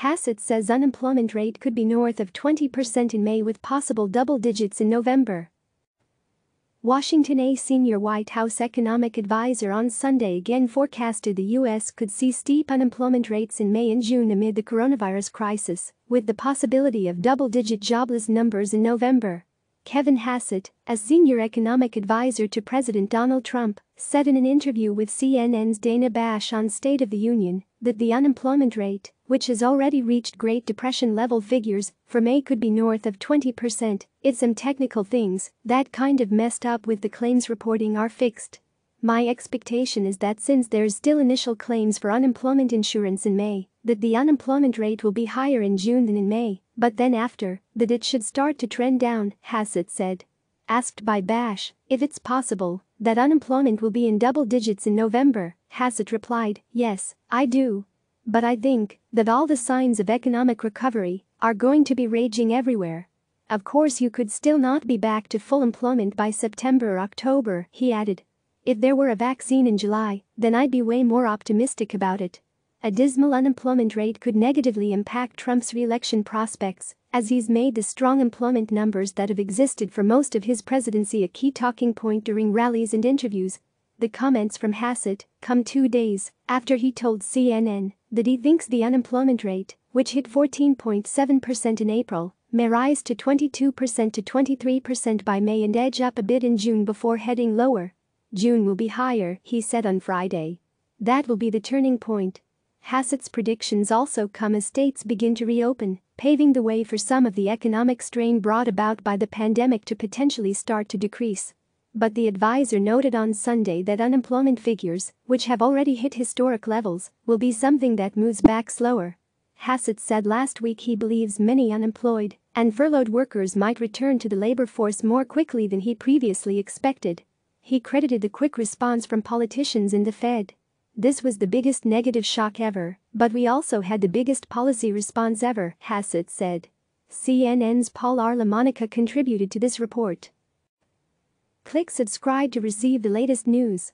Hassett says unemployment rate could be north of 20% in May with possible double digits in November. Washington A senior White House economic advisor on Sunday again forecasted the U.S. could see steep unemployment rates in May and June amid the coronavirus crisis, with the possibility of double-digit jobless numbers in November. Kevin Hassett, as senior economic advisor to President Donald Trump, said in an interview with CNN's Dana Bash on State of the Union that the unemployment rate, which has already reached Great Depression level figures, for May could be north of 20%. It's some technical things that kind of messed up with the claims reporting are fixed. My expectation is that since there's still initial claims for unemployment insurance in May, that the unemployment rate will be higher in June than in May, but then after, that it should start to trend down, Hassett said. Asked by Bash if it's possible that unemployment will be in double digits in November, Hassett replied, Yes, I do. But I think that all the signs of economic recovery are going to be raging everywhere. Of course, you could still not be back to full employment by September or October, he added. If there were a vaccine in July, then I'd be way more optimistic about it. A dismal unemployment rate could negatively impact Trump's reelection prospects, as he's made the strong employment numbers that have existed for most of his presidency a key talking point during rallies and interviews. The comments from Hassett come two days after he told CNN that he thinks the unemployment rate, which hit 14.7% in April, may rise to 22% to 23% by May and edge up a bit in June before heading lower. June will be higher, he said on Friday. That will be the turning point, Hassett's predictions also come as states begin to reopen, paving the way for some of the economic strain brought about by the pandemic to potentially start to decrease. But the advisor noted on Sunday that unemployment figures, which have already hit historic levels, will be something that moves back slower. Hassett said last week he believes many unemployed and furloughed workers might return to the labor force more quickly than he previously expected. He credited the quick response from politicians in the Fed this was the biggest negative shock ever, but we also had the biggest policy response ever, Hassett said. CNN's Paul Arlamonica contributed to this report. Click subscribe to receive the latest news.